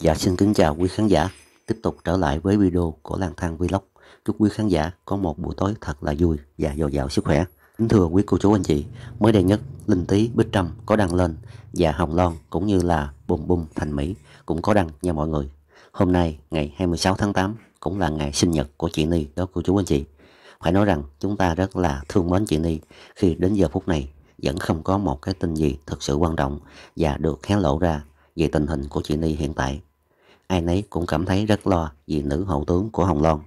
Dạ xin kính chào quý khán giả, tiếp tục trở lại với video của Lang Thang Vlog. Chúc quý khán giả có một buổi tối thật là vui và dồi dào sức khỏe. Kính thưa quý cô chú anh chị, mới đây nhất Linh Tý Bích Trâm có đăng lên và Hồng Loan cũng như là Bùm Bùm Thành Mỹ cũng có đăng nha mọi người. Hôm nay ngày 26 tháng 8 cũng là ngày sinh nhật của chị Ni đó cô chú anh chị. Phải nói rằng chúng ta rất là thương mến chị Ni khi đến giờ phút này vẫn không có một cái tin gì thật sự quan trọng và được hé lộ ra về tình hình của chị Ni hiện tại. Ai nấy cũng cảm thấy rất lo vì nữ hậu tướng của Hồng Loan.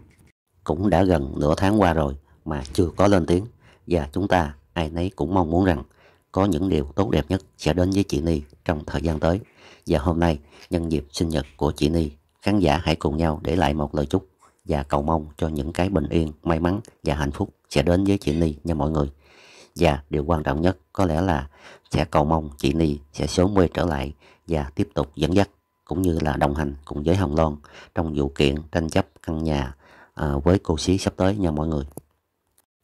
Cũng đã gần nửa tháng qua rồi mà chưa có lên tiếng và chúng ta ai nấy cũng mong muốn rằng có những điều tốt đẹp nhất sẽ đến với chị Ni trong thời gian tới. Và hôm nay, nhân dịp sinh nhật của chị Ni, khán giả hãy cùng nhau để lại một lời chúc và cầu mong cho những cái bình yên, may mắn và hạnh phúc sẽ đến với chị Ni nha mọi người và điều quan trọng nhất có lẽ là sẽ cầu mong chị Ni sẽ sớm quay trở lại và tiếp tục dẫn dắt cũng như là đồng hành cùng với Hồng Loan trong vụ kiện tranh chấp căn nhà à, với cô xí sắp tới nha mọi người.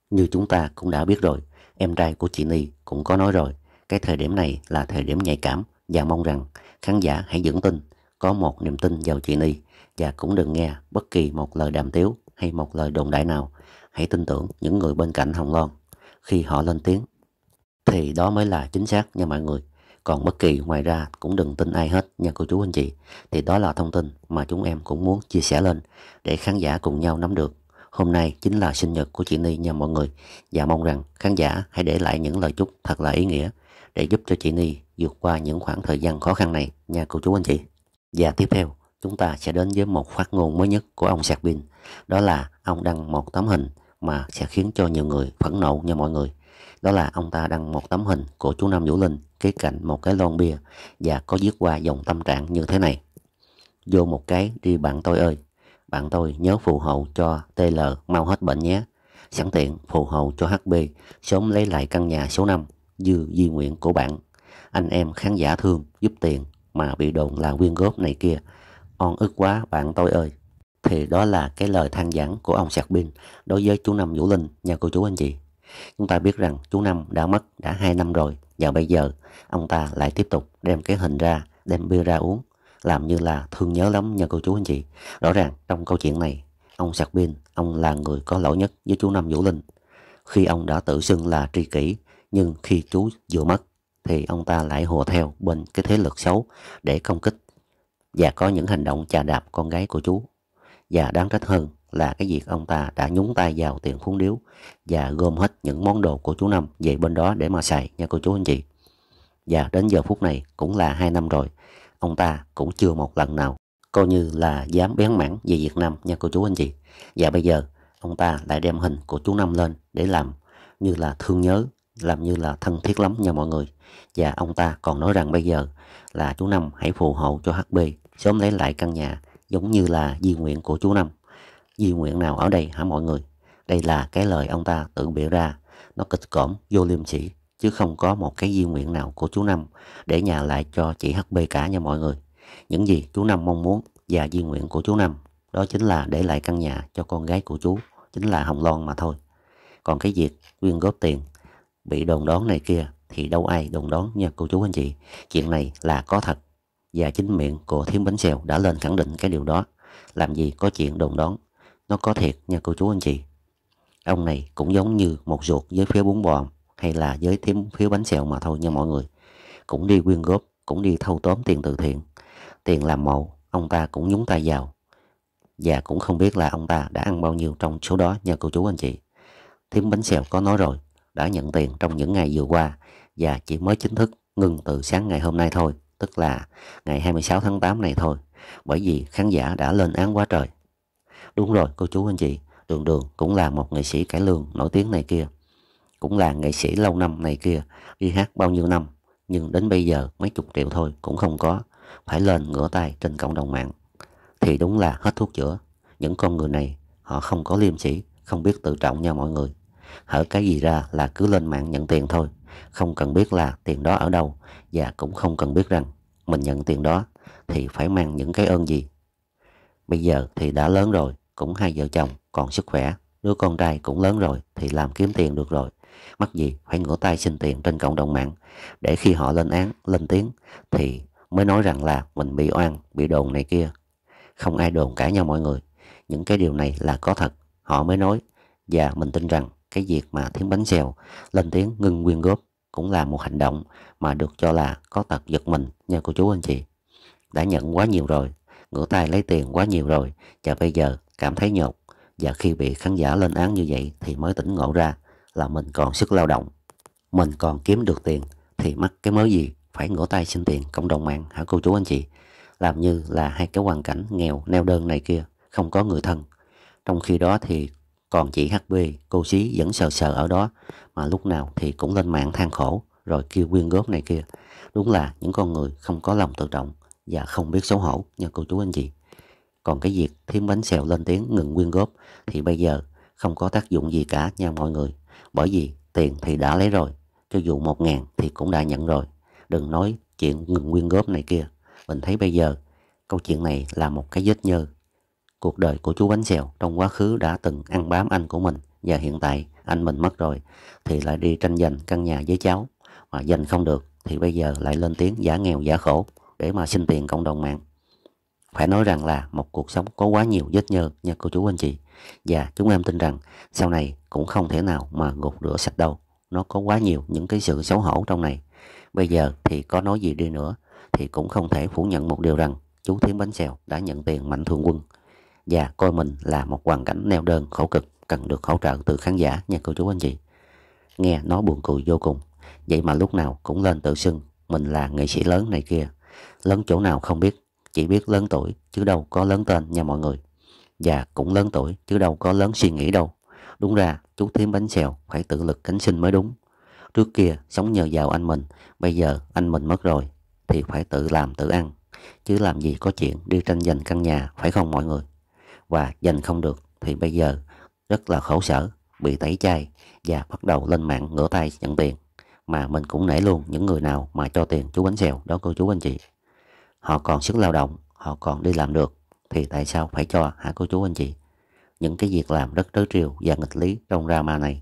Như chúng ta cũng đã biết rồi, em trai của chị Ni cũng có nói rồi, cái thời điểm này là thời điểm nhạy cảm và mong rằng khán giả hãy vững tin, có một niềm tin vào chị Ni và cũng đừng nghe bất kỳ một lời đàm tiếu hay một lời đồn đại nào. Hãy tin tưởng những người bên cạnh Hồng Loan khi họ lên tiếng thì đó mới là chính xác nha mọi người còn bất kỳ ngoài ra cũng đừng tin ai hết nha cô chú anh chị thì đó là thông tin mà chúng em cũng muốn chia sẻ lên để khán giả cùng nhau nắm được hôm nay chính là sinh nhật của chị Ni nha mọi người và mong rằng khán giả hãy để lại những lời chúc thật là ý nghĩa để giúp cho chị Ni vượt qua những khoảng thời gian khó khăn này nha cô chú anh chị và tiếp theo chúng ta sẽ đến với một phát ngôn mới nhất của ông Sạc Pin đó là ông đăng một tấm hình mà sẽ khiến cho nhiều người phẫn nộ nha mọi người đó là ông ta đăng một tấm hình của chú Nam Vũ Linh kế cạnh một cái lon bia và có viết qua dòng tâm trạng như thế này. Vô một cái đi bạn tôi ơi, bạn tôi nhớ phù hộ cho TL mau hết bệnh nhé. Sẵn tiện phù hộ cho HB sớm lấy lại căn nhà số 5 dư di nguyện của bạn. Anh em khán giả thương giúp tiền mà bị đồn là quyên góp này kia. On ức quá bạn tôi ơi thì đó là cái lời than giảng của ông Sạc Bin đối với chú Năm Vũ Linh nhà cô chú anh chị. Chúng ta biết rằng chú Năm đã mất đã 2 năm rồi và bây giờ ông ta lại tiếp tục đem cái hình ra, đem bia ra uống làm như là thương nhớ lắm nha cô chú anh chị. Rõ ràng trong câu chuyện này ông Sạc Bin ông là người có lỗi nhất với chú Năm Vũ Linh khi ông đã tự xưng là tri kỷ nhưng khi chú vừa mất thì ông ta lại hùa theo bên cái thế lực xấu để công kích và có những hành động chà đạp con gái của chú và đáng trách hơn là cái việc ông ta đã nhúng tay vào tiền khúng điếu và gom hết những món đồ của chú Năm về bên đó để mà xài nha cô chú anh chị. Và đến giờ phút này cũng là 2 năm rồi, ông ta cũng chưa một lần nào coi như là dám bén mảng về Việt Nam nha cô chú anh chị. Và bây giờ ông ta lại đem hình của chú Năm lên để làm như là thương nhớ, làm như là thân thiết lắm nha mọi người. Và ông ta còn nói rằng bây giờ là chú Năm hãy phù hộ cho HB sớm lấy lại căn nhà giống như là di nguyện của chú Năm. Di nguyện nào ở đây hả mọi người? Đây là cái lời ông ta tự biểu ra, nó kịch cỡm, vô liêm sỉ, chứ không có một cái di nguyện nào của chú Năm để nhà lại cho chị HB cả nha mọi người. Những gì chú Năm mong muốn và di nguyện của chú Năm, đó chính là để lại căn nhà cho con gái của chú, chính là Hồng Loan mà thôi. Còn cái việc quyên góp tiền, bị đồn đón này kia thì đâu ai đồn đón nha cô chú anh chị. Chuyện này là có thật và chính miệng của thiếu bánh xèo đã lên khẳng định cái điều đó. Làm gì có chuyện đồn đoán, nó có thiệt nha cô chú anh chị. Ông này cũng giống như một ruột với phía bún bò hay là với thiếu phiếu bánh xèo mà thôi nha mọi người. Cũng đi quyên góp, cũng đi thâu tóm tiền từ thiện. Tiền làm mộ, ông ta cũng nhúng tay vào. Và cũng không biết là ông ta đã ăn bao nhiêu trong số đó nha cô chú anh chị. Thím bánh xèo có nói rồi, đã nhận tiền trong những ngày vừa qua và chỉ mới chính thức ngừng từ sáng ngày hôm nay thôi tức là ngày 26 tháng 8 này thôi, bởi vì khán giả đã lên án quá trời. Đúng rồi cô chú anh chị, Đường Đường cũng là một nghệ sĩ cải lương nổi tiếng này kia, cũng là nghệ sĩ lâu năm này kia, đi hát bao nhiêu năm, nhưng đến bây giờ mấy chục triệu thôi cũng không có, phải lên ngửa tay trên cộng đồng mạng. Thì đúng là hết thuốc chữa, những con người này họ không có liêm sĩ, không biết tự trọng nha mọi người. Hở cái gì ra là cứ lên mạng nhận tiền thôi không cần biết là tiền đó ở đâu và cũng không cần biết rằng mình nhận tiền đó thì phải mang những cái ơn gì. Bây giờ thì đã lớn rồi, cũng hai vợ chồng, còn sức khỏe, đứa con trai cũng lớn rồi thì làm kiếm tiền được rồi. Mắc gì phải ngửa tay xin tiền trên cộng đồng mạng để khi họ lên án, lên tiếng thì mới nói rằng là mình bị oan, bị đồn này kia. Không ai đồn cả nhau mọi người. Những cái điều này là có thật, họ mới nói và mình tin rằng cái việc mà Thiến Bánh Xèo lên tiếng ngưng quyên góp cũng là một hành động mà được cho là có tật giật mình nha cô chú anh chị. Đã nhận quá nhiều rồi, ngửa tay lấy tiền quá nhiều rồi và bây giờ cảm thấy nhột và khi bị khán giả lên án như vậy thì mới tỉnh ngộ ra là mình còn sức lao động. Mình còn kiếm được tiền thì mắc cái mớ gì phải ngửa tay xin tiền cộng đồng mạng hả cô chú anh chị? Làm như là hai cái hoàn cảnh nghèo neo đơn này kia không có người thân. Trong khi đó thì còn chị HB, cô xí vẫn sờ sờ ở đó mà lúc nào thì cũng lên mạng than khổ rồi kêu quyên góp này kia. Đúng là những con người không có lòng tự trọng và không biết xấu hổ nha cô chú anh chị. Còn cái việc thiếm bánh xèo lên tiếng ngừng quyên góp thì bây giờ không có tác dụng gì cả nha mọi người. Bởi vì tiền thì đã lấy rồi, cho dù một ngàn thì cũng đã nhận rồi. Đừng nói chuyện ngừng quyên góp này kia. Mình thấy bây giờ câu chuyện này là một cái vết nhơ Cuộc đời của chú Bánh Xèo trong quá khứ đã từng ăn bám anh của mình và hiện tại anh mình mất rồi thì lại đi tranh giành căn nhà với cháu mà giành không được thì bây giờ lại lên tiếng giả nghèo giả khổ để mà xin tiền cộng đồng mạng. Phải nói rằng là một cuộc sống có quá nhiều vết nhơ nha cô chú anh chị và chúng em tin rằng sau này cũng không thể nào mà gột rửa sạch đâu. Nó có quá nhiều những cái sự xấu hổ trong này. Bây giờ thì có nói gì đi nữa thì cũng không thể phủ nhận một điều rằng chú Thiếm Bánh Xèo đã nhận tiền mạnh thường quân và coi mình là một hoàn cảnh neo đơn khổ cực cần được hỗ trợ từ khán giả nha cô chú anh chị. Nghe nó buồn cười vô cùng, vậy mà lúc nào cũng lên tự xưng mình là nghệ sĩ lớn này kia. Lớn chỗ nào không biết, chỉ biết lớn tuổi chứ đâu có lớn tên nha mọi người. Và cũng lớn tuổi chứ đâu có lớn suy nghĩ đâu. Đúng ra chú thím bánh xèo phải tự lực cánh sinh mới đúng. Trước kia sống nhờ vào anh mình, bây giờ anh mình mất rồi thì phải tự làm tự ăn. Chứ làm gì có chuyện đi tranh giành căn nhà phải không mọi người? và giành không được thì bây giờ rất là khổ sở, bị tẩy chay và bắt đầu lên mạng ngửa tay nhận tiền. Mà mình cũng nể luôn những người nào mà cho tiền chú bánh xèo đó cô chú anh chị. Họ còn sức lao động, họ còn đi làm được thì tại sao phải cho hả cô chú anh chị? Những cái việc làm rất trớ trêu và nghịch lý trong drama này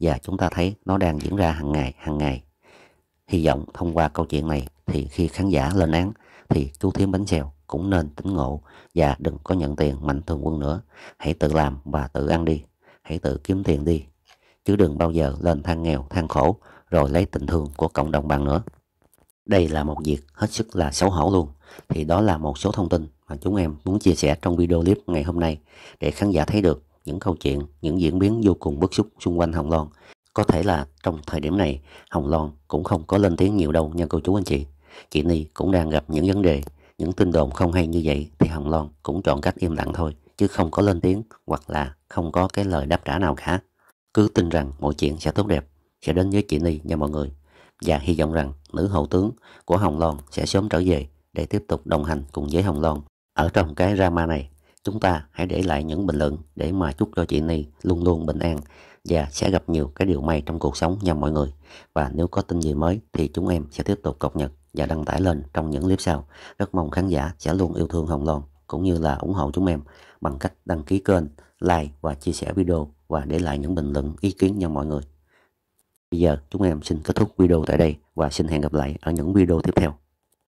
và chúng ta thấy nó đang diễn ra hàng ngày hàng ngày. Hy vọng thông qua câu chuyện này thì khi khán giả lên án thì chú Thiếm Bánh Xèo cũng nên tỉnh ngộ và đừng có nhận tiền mạnh thường quân nữa. Hãy tự làm và tự ăn đi, hãy tự kiếm tiền đi. Chứ đừng bao giờ lên than nghèo, than khổ rồi lấy tình thương của cộng đồng bạn nữa. Đây là một việc hết sức là xấu hổ luôn. Thì đó là một số thông tin mà chúng em muốn chia sẻ trong video clip ngày hôm nay để khán giả thấy được những câu chuyện, những diễn biến vô cùng bức xúc xung quanh Hồng Loan. Có thể là trong thời điểm này, Hồng Loan cũng không có lên tiếng nhiều đâu nha cô chú anh chị. Chị Ni cũng đang gặp những vấn đề những tin đồn không hay như vậy thì Hồng Loan cũng chọn cách im lặng thôi, chứ không có lên tiếng hoặc là không có cái lời đáp trả nào cả. Cứ tin rằng mọi chuyện sẽ tốt đẹp, sẽ đến với chị Ni nha mọi người. Và hy vọng rằng nữ hậu tướng của Hồng Loan sẽ sớm trở về để tiếp tục đồng hành cùng với Hồng Loan. Ở trong cái drama này, chúng ta hãy để lại những bình luận để mà chúc cho chị Ni luôn luôn bình an và sẽ gặp nhiều cái điều may trong cuộc sống nha mọi người. Và nếu có tin gì mới thì chúng em sẽ tiếp tục cập nhật và đăng tải lên trong những clip sau. Rất mong khán giả sẽ luôn yêu thương Hồng Loan cũng như là ủng hộ chúng em bằng cách đăng ký kênh, like và chia sẻ video và để lại những bình luận ý kiến cho mọi người. Bây giờ chúng em xin kết thúc video tại đây và xin hẹn gặp lại ở những video tiếp theo.